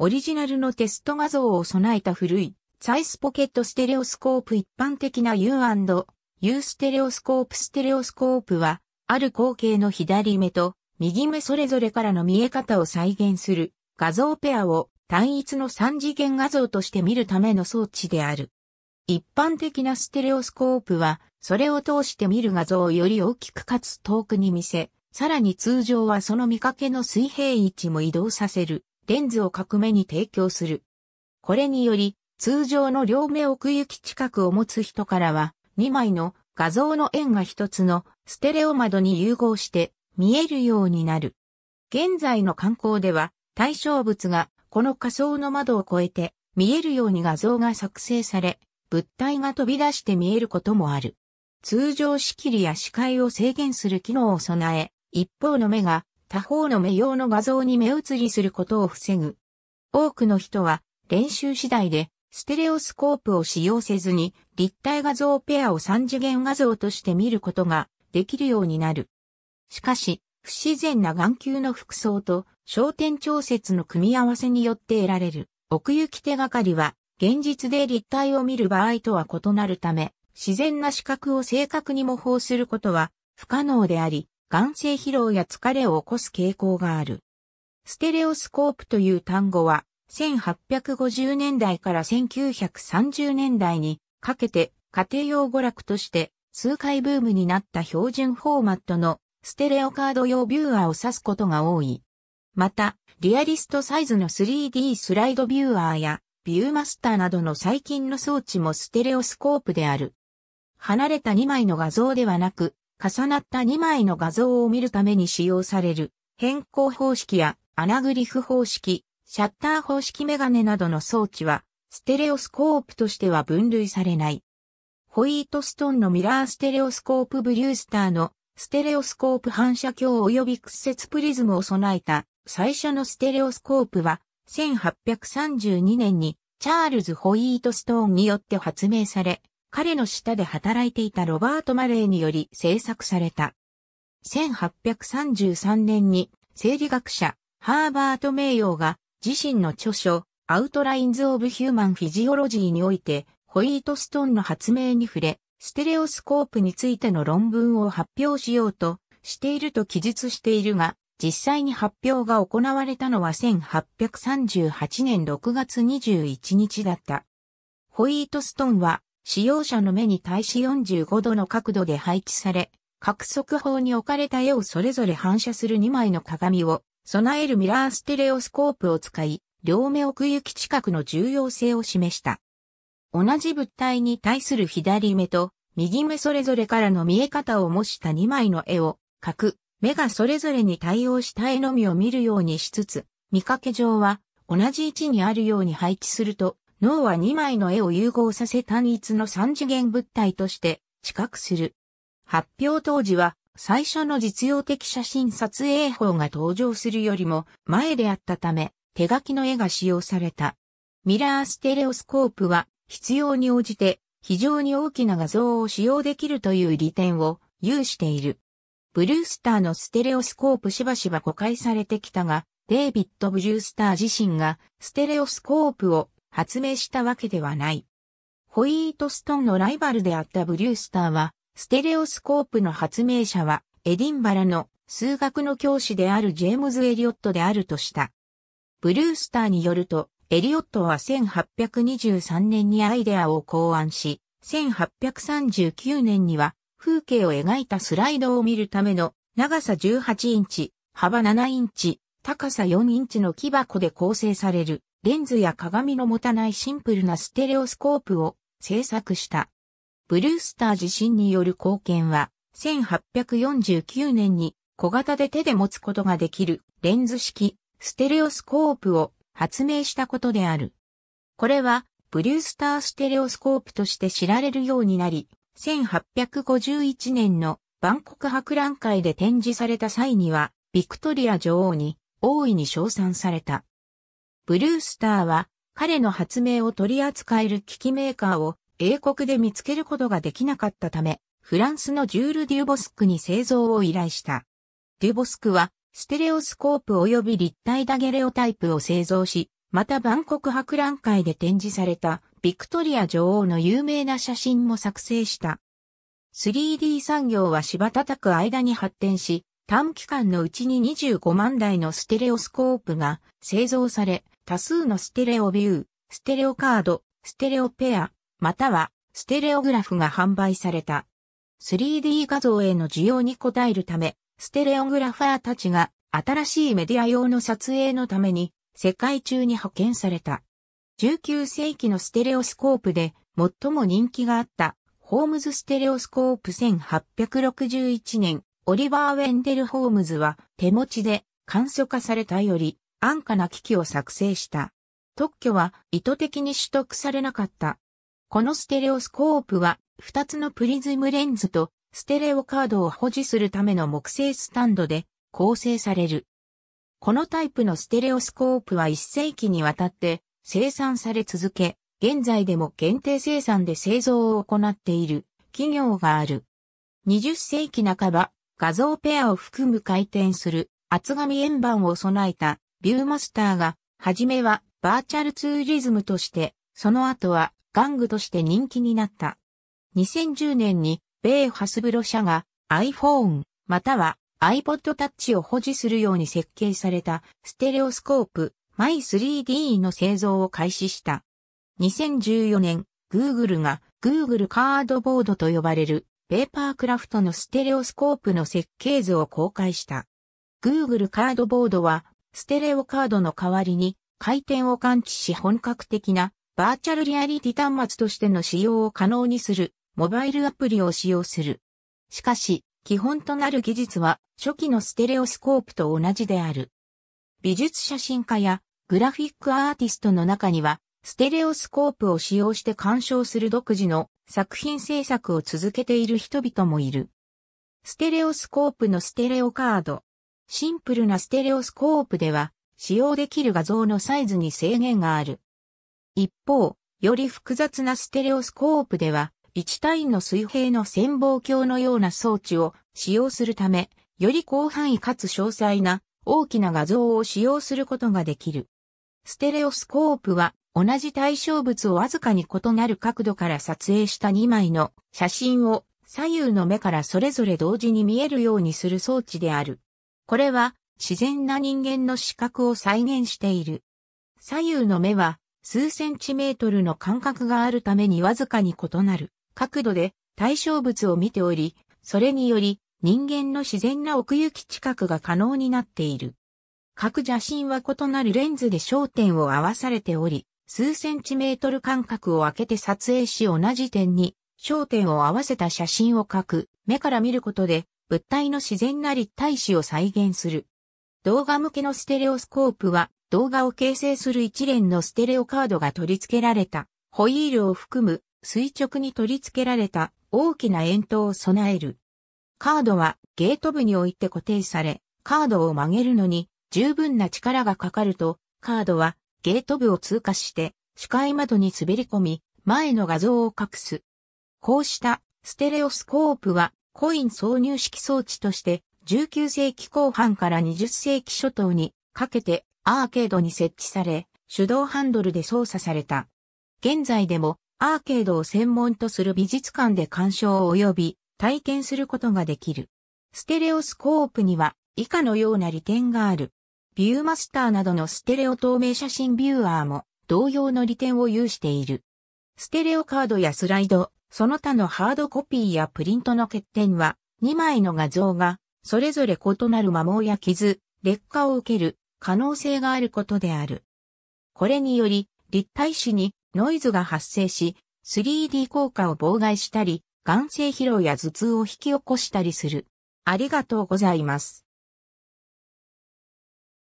オリジナルのテスト画像を備えた古い、サイスポケットステレオスコープ一般的な U&U ステレオスコープステレオスコープは、ある光景の左目と右目それぞれからの見え方を再現する画像ペアを単一の三次元画像として見るための装置である。一般的なステレオスコープは、それを通して見る画像をより大きくかつ遠くに見せ、さらに通常はその見かけの水平位置も移動させるレンズを各目に提供する。これにより、通常の両目奥行き近くを持つ人からは、2枚の画像の円が1つのステレオ窓に融合して見えるようになる。現在の観光では、対象物がこの仮想の窓を越えて見えるように画像が作成され、物体が飛び出して見えることもある。通常仕切りや視界を制限する機能を備え、一方の目が他方の目用の画像に目移りすることを防ぐ。多くの人は練習次第でステレオスコープを使用せずに立体画像ペアを三次元画像として見ることができるようになる。しかし、不自然な眼球の服装と焦点調節の組み合わせによって得られる奥行き手がかりは現実で立体を見る場合とは異なるため自然な視覚を正確に模倣することは不可能であり、眼性疲労や疲れを起こす傾向がある。ステレオスコープという単語は、1850年代から1930年代にかけて家庭用娯楽として数回ブームになった標準フォーマットのステレオカード用ビューアーを指すことが多い。また、リアリストサイズの 3D スライドビューアーやビューマスターなどの最近の装置もステレオスコープである。離れた2枚の画像ではなく、重なった2枚の画像を見るために使用される変更方式やアナグリフ方式、シャッター方式メガネなどの装置はステレオスコープとしては分類されない。ホイートストーンのミラーステレオスコープブリュースターのステレオスコープ反射鏡及び屈折プリズムを備えた最初のステレオスコープは1832年にチャールズ・ホイートストーンによって発明され、彼の下で働いていたロバート・マレーにより制作された。1833年に生理学者ハーバート・名誉が自身の著書アウトラインズ・オブ・ヒューマン・フィジオロジーにおいてホイートストーンの発明に触れ、ステレオスコープについての論文を発表しようとしていると記述しているが、実際に発表が行われたのは1838年6月21日だった。ホイートストンは使用者の目に対し45度の角度で配置され、各速報に置かれた絵をそれぞれ反射する2枚の鏡を備えるミラーステレオスコープを使い、両目奥行き近くの重要性を示した。同じ物体に対する左目と右目それぞれからの見え方を模した2枚の絵を描く、目がそれぞれに対応した絵のみを見るようにしつつ、見かけ上は同じ位置にあるように配置すると脳は2枚の絵を融合させ単一の三次元物体として知覚する。発表当時は最初の実用的写真撮影法が登場するよりも前であったため手書きの絵が使用された。ミラーステレオスコープは必要に応じて非常に大きな画像を使用できるという利点を有している。ブルースターのステレオスコープしばしば誤解されてきたが、デイビッド・ブルースター自身がステレオスコープを発明したわけではない。ホイートストンのライバルであったブリュースターは、ステレオスコープの発明者は、エディンバラの数学の教師であるジェームズ・エリオットであるとした。ブルースターによると、エリオットは1823年にアイデアを考案し、1839年には風景を描いたスライドを見るための長さ18インチ、幅7インチ、高さ4インチの木箱で構成されるレンズや鏡の持たないシンプルなステレオスコープを製作した。ブルースター自身による貢献は、1849年に小型で手で持つことができるレンズ式ステレオスコープを発明したことである。これはブルースターステレオスコープとして知られるようになり、1851年の万国博覧会で展示された際には、ビクトリア女王に大いに称賛された。ブルースターは彼の発明を取り扱える機器メーカーを英国で見つけることができなかったため、フランスのジュール・デュボスクに製造を依頼した。デュボスクはステレオスコープ及び立体ダゲレオタイプを製造し、また万国博覧会で展示されたビクトリア女王の有名な写真も作成した。3D 産業は芝叩く間に発展し、短期間のうちに25万台のステレオスコープが製造され、多数のステレオビュー、ステレオカード、ステレオペア、またはステレオグラフが販売された。3D 画像への需要に応えるため、ステレオグラファーたちが新しいメディア用の撮影のために世界中に派遣された。19世紀のステレオスコープで最も人気があったホームズステレオスコープ1861年、オリバー・ウェンデル・ホームズは手持ちで簡素化されたより安価な機器を作成した。特許は意図的に取得されなかった。このステレオスコープは2つのプリズムレンズとステレオカードを保持するための木製スタンドで構成される。このタイプのステレオスコープは1世紀にわたって生産され続け、現在でも限定生産で製造を行っている企業がある。20世紀半ば、画像ペアを含む回転する厚紙円盤を備えたビューマスターが、はじめはバーチャルツーリズムとして、その後は玩具として人気になった。2010年に、米ハスブロ社が iPhone または iPod Touch を保持するように設計されたステレオスコープ My3D の製造を開始した。2014年、Google が Google カードボードと呼ばれるペーパークラフトのステレオスコープの設計図を公開した。Google カードボードはステレオカードの代わりに回転を感知し本格的なバーチャルリアリティ端末としての使用を可能にするモバイルアプリを使用する。しかし、基本となる技術は初期のステレオスコープと同じである。美術写真家やグラフィックアーティストの中には、ステレオスコープを使用して鑑賞する独自の作品制作を続けている人々もいる。ステレオスコープのステレオカード、シンプルなステレオスコープでは、使用できる画像のサイズに制限がある。一方、より複雑なステレオスコープでは、1単位の水平の潜望鏡のような装置を使用するため、より広範囲かつ詳細な大きな画像を使用することができる。ステレオスコープは同じ対象物をわずかに異なる角度から撮影した2枚の写真を左右の目からそれぞれ同時に見えるようにする装置である。これは自然な人間の視覚を再現している。左右の目は数センチメートルの間隔があるためにわずかに異なる角度で対象物を見ており、それにより人間の自然な奥行き近くが可能になっている。各写真は異なるレンズで焦点を合わされており、数センチメートル間隔を空けて撮影し同じ点に焦点を合わせた写真を描く目から見ることで物体の自然な立体視を再現する。動画向けのステレオスコープは動画を形成する一連のステレオカードが取り付けられたホイールを含む垂直に取り付けられた大きな円筒を備える。カードはゲート部に置いて固定され、カードを曲げるのに十分な力がかかると、カードはゲート部を通過して視界窓に滑り込み、前の画像を隠す。こうしたステレオスコープはコイン挿入式装置として19世紀後半から20世紀初頭にかけてアーケードに設置され、手動ハンドルで操作された。現在でもアーケードを専門とする美術館で鑑賞及び体験することができる。ステレオスコープには以下のような利点がある。ビューマスターなどのステレオ透明写真ビューアーも同様の利点を有している。ステレオカードやスライド、その他のハードコピーやプリントの欠点は、2枚の画像が、それぞれ異なる摩耗や傷、劣化を受ける可能性があることである。これにより、立体紙にノイズが発生し、3D 効果を妨害したり、眼性疲労や頭痛を引き起こしたりする。ありがとうございます。